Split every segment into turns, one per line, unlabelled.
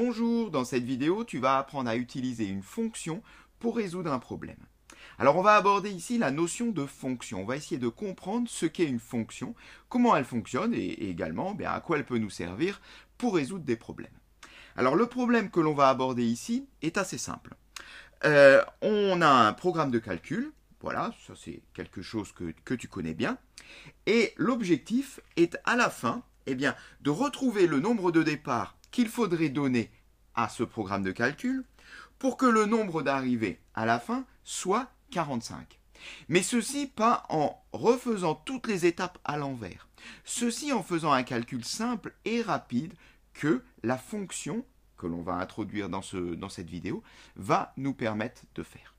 Bonjour, dans cette vidéo, tu vas apprendre à utiliser une fonction pour résoudre un problème. Alors on va aborder ici la notion de fonction. On va essayer de comprendre ce qu'est une fonction, comment elle fonctionne et également bien, à quoi elle peut nous servir pour résoudre des problèmes. Alors le problème que l'on va aborder ici est assez simple. Euh, on a un programme de calcul, voilà, ça c'est quelque chose que, tu connais bien. Et l'objectif est à la fin, eh bien, de retrouver le nombre de départs qu'il faudrait donner à ce programme de calcul pour que le nombre d'arrivées à la fin soit 45. Mais ceci pas en refaisant toutes les étapes à l'envers. Ceci en faisant un calcul simple et rapide que la fonction que l'on va introduire dans, ce, dans cette vidéo va nous permettre de faire.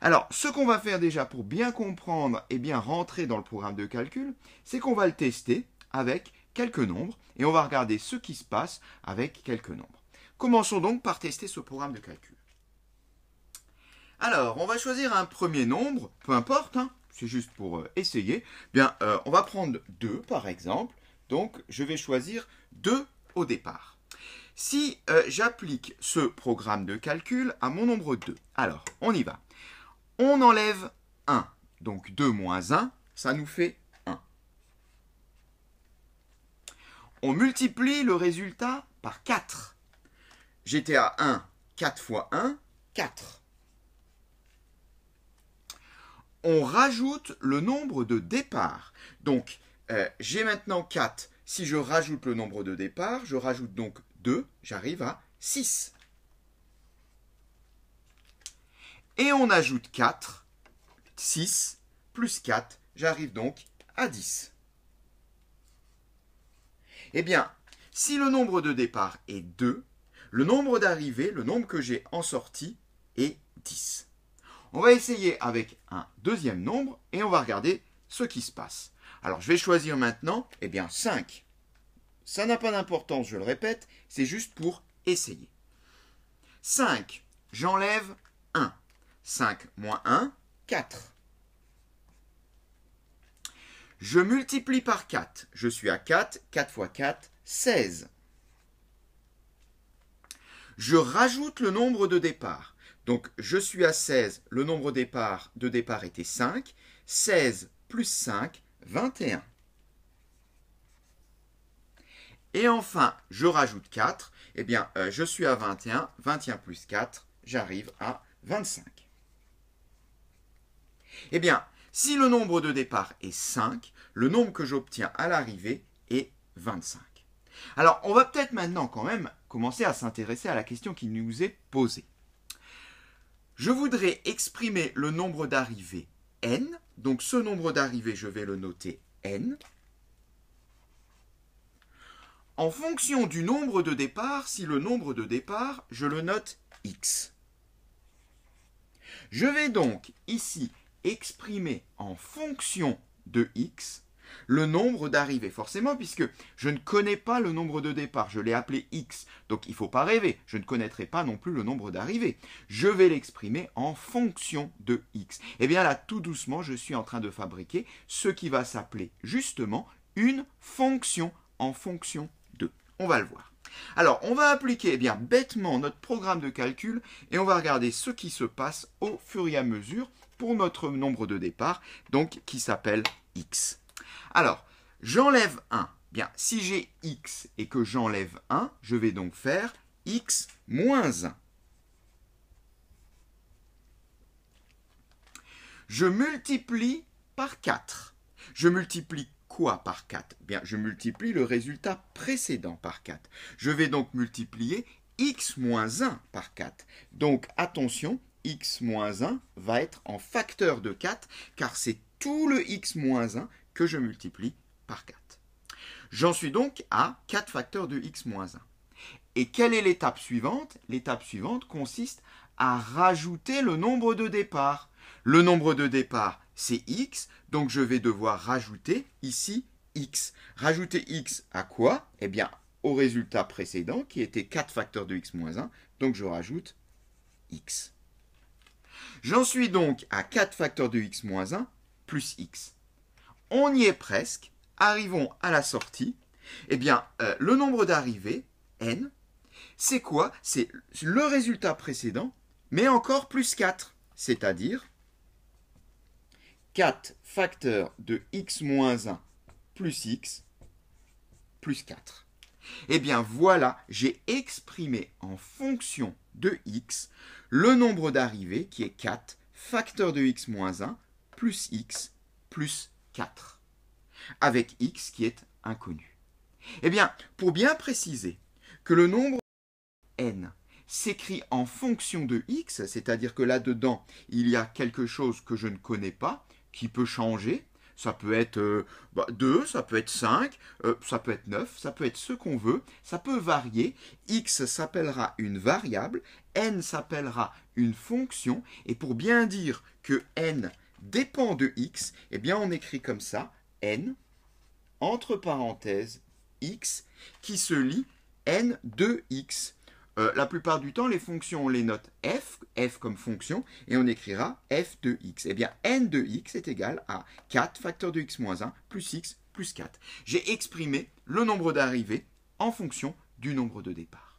Alors, ce qu'on va faire déjà pour bien comprendre et bien rentrer dans le programme de calcul, c'est qu'on va le tester avec quelques nombres et on va regarder ce qui se passe avec quelques nombres. Commençons donc par tester ce programme de calcul. Alors, on va choisir un premier nombre, peu importe, hein, c'est juste pour euh, essayer. Bien, euh, on va prendre 2 par exemple, donc je vais choisir 2 au départ. Si euh, j'applique ce programme de calcul à mon nombre 2, alors on y va. On enlève 1, donc 2 moins 1, ça nous fait on multiplie le résultat par 4. J'étais à 1, 4 fois 1, 4. On rajoute le nombre de départs. Donc, euh, j'ai maintenant 4. Si je rajoute le nombre de départs, je rajoute donc 2, j'arrive à 6. Et on ajoute 4, 6 plus 4, j'arrive donc à 10. Eh bien, si le nombre de départ est 2, le nombre d'arrivées, le nombre que j'ai en sortie, est 10. On va essayer avec un deuxième nombre et on va regarder ce qui se passe. Alors, je vais choisir maintenant, eh bien, 5. Ça n'a pas d'importance, je le répète, c'est juste pour essayer. 5, j'enlève 1. 5 moins 1, 4. Je multiplie par 4. Je suis à 4. 4 fois 4, 16. Je rajoute le nombre de départs. Donc, je suis à 16. Le nombre de départs de départ était 5. 16 plus 5, 21. Et enfin, je rajoute 4. Eh bien, euh, je suis à 21. 21 plus 4, j'arrive à 25. Eh bien, si le nombre de départ est 5, le nombre que j'obtiens à l'arrivée est 25. Alors, on va peut-être maintenant quand même commencer à s'intéresser à la question qui nous est posée. Je voudrais exprimer le nombre d'arrivées n. Donc ce nombre d'arrivées, je vais le noter n. En fonction du nombre de départ, si le nombre de départ, je le note x. Je vais donc ici exprimer en fonction de x le nombre d'arrivées. Forcément, puisque je ne connais pas le nombre de départs, je l'ai appelé x, donc il ne faut pas rêver, je ne connaîtrai pas non plus le nombre d'arrivées. Je vais l'exprimer en fonction de x. Et eh bien là, tout doucement, je suis en train de fabriquer ce qui va s'appeler justement une fonction en fonction de. On va le voir. Alors, on va appliquer eh bien, bêtement notre programme de calcul et on va regarder ce qui se passe au fur et à mesure pour notre nombre de départ, donc qui s'appelle x. Alors, j'enlève 1. Bien, si j'ai x et que j'enlève 1, je vais donc faire x moins 1. Je multiplie par 4. Je multiplie quoi par 4 Bien, je multiplie le résultat précédent par 4. Je vais donc multiplier x moins 1 par 4. Donc, attention, x-1 va être en facteur de 4, car c'est tout le x-1 que je multiplie par 4. J'en suis donc à 4 facteurs de x-1. Et quelle est l'étape suivante L'étape suivante consiste à rajouter le nombre de départs. Le nombre de départs, c'est x, donc je vais devoir rajouter ici x. Rajouter x à quoi Eh bien, au résultat précédent qui était 4 facteurs de x-1, donc je rajoute x. J'en suis donc à 4 facteurs de x moins 1 plus x. On y est presque. Arrivons à la sortie. Eh bien, euh, le nombre d'arrivées, n, c'est quoi C'est le résultat précédent, mais encore plus 4. C'est-à-dire 4 facteurs de x moins 1 plus x plus 4. Eh bien voilà, j'ai exprimé en fonction de x, le nombre d'arrivées qui est 4, facteur de x moins 1, plus x, plus 4, avec x qui est inconnu. Eh bien, pour bien préciser que le nombre n s'écrit en fonction de x, c'est-à-dire que là-dedans, il y a quelque chose que je ne connais pas, qui peut changer, ça peut être 2, euh, bah, ça peut être 5, euh, ça peut être 9, ça peut être ce qu'on veut, ça peut varier. x s'appellera une variable, n s'appellera une fonction, et pour bien dire que n dépend de x, eh bien on écrit comme ça, n, entre parenthèses, x, qui se lit n de x. Euh, la plupart du temps, les fonctions, on les note f, f comme fonction, et on écrira f de x. Eh bien, n de x est égal à 4 facteur de x moins 1 plus x plus 4. J'ai exprimé le nombre d'arrivées en fonction du nombre de départs.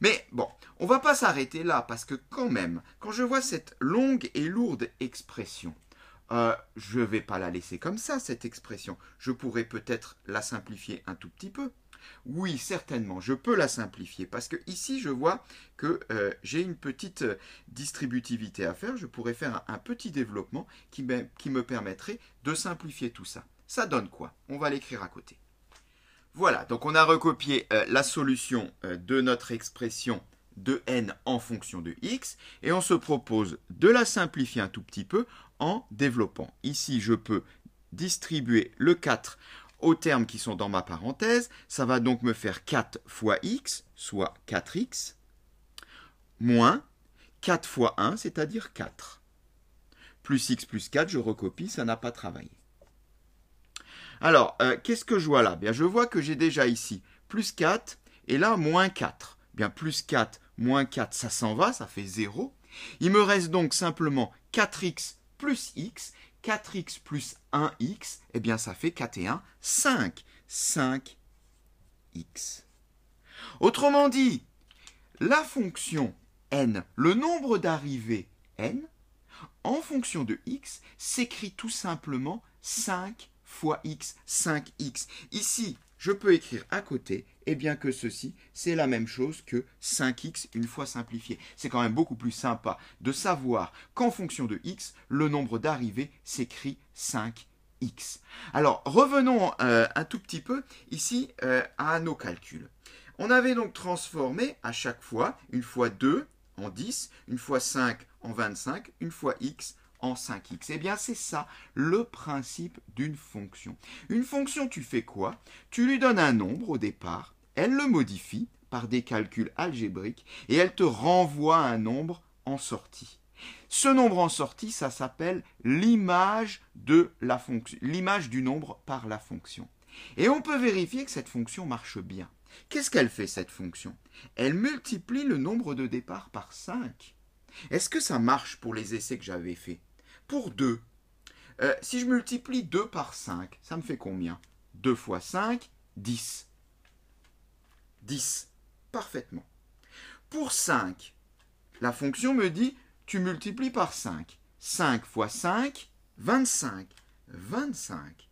Mais bon, on ne va pas s'arrêter là, parce que quand même, quand je vois cette longue et lourde expression, euh, je ne vais pas la laisser comme ça, cette expression. Je pourrais peut-être la simplifier un tout petit peu. Oui, certainement, je peux la simplifier parce que ici je vois que euh, j'ai une petite euh, distributivité à faire. Je pourrais faire un, petit développement qui me, permettrait de simplifier tout ça. Ça donne quoi On va l'écrire à côté. Voilà, donc on a recopié euh, la solution de notre expression de n en fonction de x et on se propose de la simplifier un tout petit peu en développant. Ici, je peux distribuer le 4 aux termes qui sont dans ma parenthèse, ça va donc me faire 4 fois x, soit 4x, moins 4 fois 1, c'est-à-dire 4. Plus x plus 4, je recopie, ça n'a pas travaillé. Alors, euh, qu'est-ce que je vois là Bien, Je vois que j'ai déjà ici plus 4 et là moins 4. Bien, plus 4, moins 4, ça s'en va, ça fait 0. Il me reste donc simplement 4x plus x 4x plus 1x, eh bien ça fait 4 et 1, 5. 5x. Autrement dit, la fonction n, le nombre d'arrivées n, en fonction de x, s'écrit tout simplement 5 fois x, 5x. Ici, je peux écrire à côté, et bien que ceci, c'est la même chose que 5x une fois simplifié. C'est quand même beaucoup plus sympa de savoir qu'en fonction de x, le nombre d'arrivées s'écrit 5x. Alors, revenons euh, un tout petit peu ici euh, à nos calculs. On avait donc transformé à chaque fois, une fois 2 en 10, une fois 5 en 25, une fois x 5x Eh bien, c'est ça le principe d'une fonction. Une fonction, tu fais quoi Tu lui donnes un nombre au départ, elle le modifie par des calculs algébriques et elle te renvoie un nombre en sortie. Ce nombre en sortie, ça s'appelle l'image de la fonction, l'image du nombre par la fonction. Et on peut vérifier que cette fonction marche bien. Qu'est-ce qu'elle fait cette fonction Elle multiplie le nombre de départ par 5. Est-ce que ça marche pour les essais que j'avais faits pour 2. Euh, si je multiplie 2 par 5, ça me fait combien 2 fois 5, 10. 10. Parfaitement. Pour 5, la fonction me dit, tu multiplies par 5. 5 fois 5, 25. 25.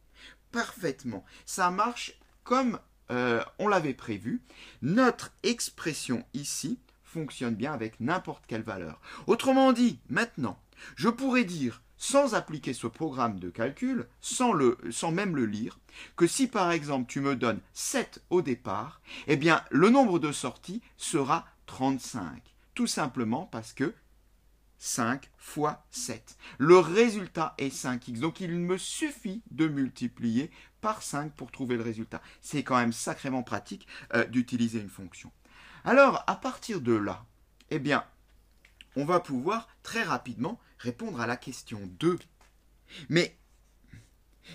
Parfaitement. Ça marche comme euh, on l'avait prévu. Notre expression ici fonctionne bien avec n'importe quelle valeur. Autrement dit, maintenant, je pourrais dire sans appliquer ce programme de calcul, sans, le, sans même le lire, que si par exemple tu me donnes 7 au départ, eh bien le nombre de sorties sera 35. Tout simplement parce que 5 fois 7. Le résultat est 5x. Donc il me suffit de multiplier par 5 pour trouver le résultat. C'est quand même sacrément pratique euh, d'utiliser une fonction. Alors à partir de là, eh bien on va pouvoir très rapidement répondre à la question 2. Mais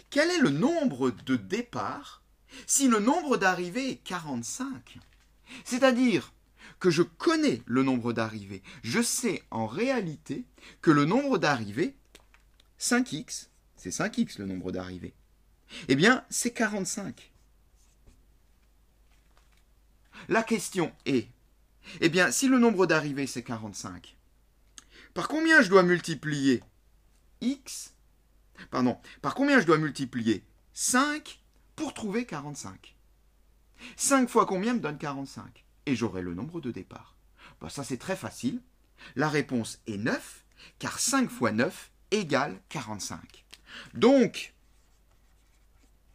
quel est le nombre de départs si le nombre d'arrivées est 45 C'est-à-dire que je connais le nombre d'arrivées. Je sais en réalité que le nombre d'arrivées, 5x, c'est 5x le nombre d'arrivées, eh bien c'est 45. La question est, eh bien si le nombre d'arrivées c'est 45, par combien je dois multiplier x Pardon, par combien je dois multiplier 5 pour trouver 45 5 fois combien me donne 45 Et j'aurai le nombre de départ. Bah, ça c'est très facile. La réponse est 9, car 5 fois 9 égale 45. Donc,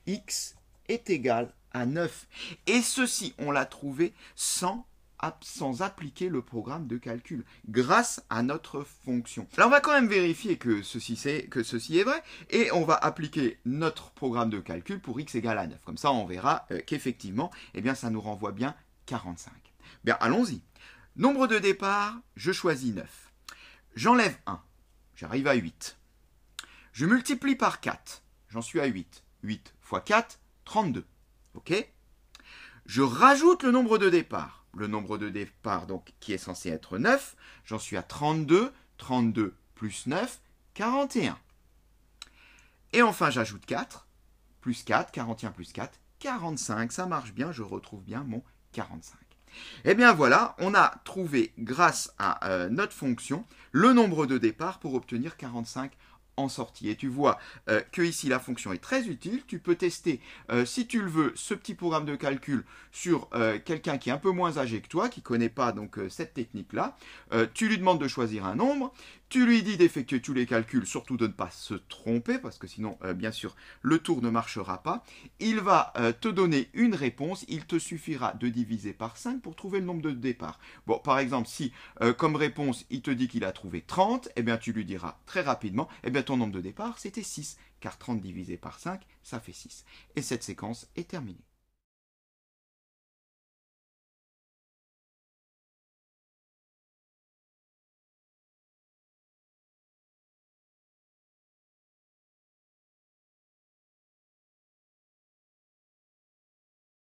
x est égal à 9. Et ceci, on l'a trouvé sans sans appliquer le programme de calcul grâce à notre fonction. Alors on va quand même vérifier que ceci, est vrai et on va appliquer notre programme de calcul pour x égale à 9. Comme ça on verra euh, qu'effectivement eh bien, ça nous renvoie bien 45. Bien allons-y. Nombre de départ, je choisis 9. J'enlève 1, j'arrive à 8. Je multiplie par 4, j'en suis à 8. 8 x 4, 32. OK Je rajoute le nombre de départ le nombre de départs donc, qui est censé être 9. J'en suis à 32. 32 plus 9, 41. Et enfin, j'ajoute 4. Plus 4, 41 plus 4, 45. Ça marche bien, je retrouve bien mon 45. Eh bien voilà, on a trouvé grâce à euh, notre fonction le nombre de départs pour obtenir 45 sortie. Et tu vois euh, que ici la fonction est très utile. Tu peux tester, euh, si tu le veux, ce petit programme de calcul sur euh, quelqu'un qui est un peu moins âgé que toi, qui connaît pas donc cette technique-là. tu lui demandes de choisir un nombre. Tu lui dis d'effectuer tous les calculs, surtout de ne pas se tromper, parce que sinon, euh, bien sûr, le tour ne marchera pas. Il va euh, te donner une réponse. Il te suffira de diviser par 5 pour trouver le nombre de départ. Bon, par exemple, si euh, comme réponse, il te dit qu'il a trouvé 30, eh bien, tu lui diras très rapidement, eh bien, ton nombre de départ, c'était 6, car 30 divisé par 5, ça fait 6. Et cette séquence est terminée.